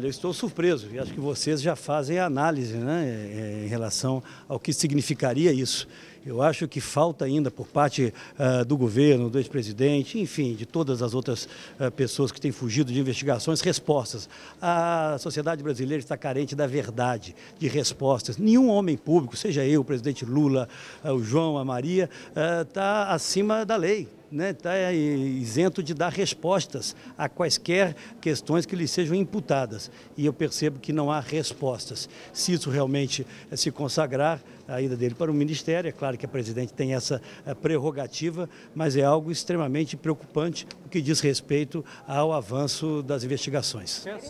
Eu estou surpreso e acho que vocês já fazem a análise né, é, é, em relação ao que significaria isso. Eu acho que falta ainda por parte uh, do governo, do ex-presidente, enfim, de todas as outras uh, pessoas que têm fugido de investigações, respostas. A sociedade brasileira está carente da verdade, de respostas. Nenhum homem público, seja eu, o presidente Lula, uh, o João, a Maria, está acima da lei está né, tá isento de dar respostas a quaisquer questões que lhe sejam imputadas. E eu percebo que não há respostas. Se isso realmente eh, se consagrar, a ida dele para o Ministério, é claro que a presidente tem essa eh, prerrogativa, mas é algo extremamente preocupante o que diz respeito ao avanço das investigações.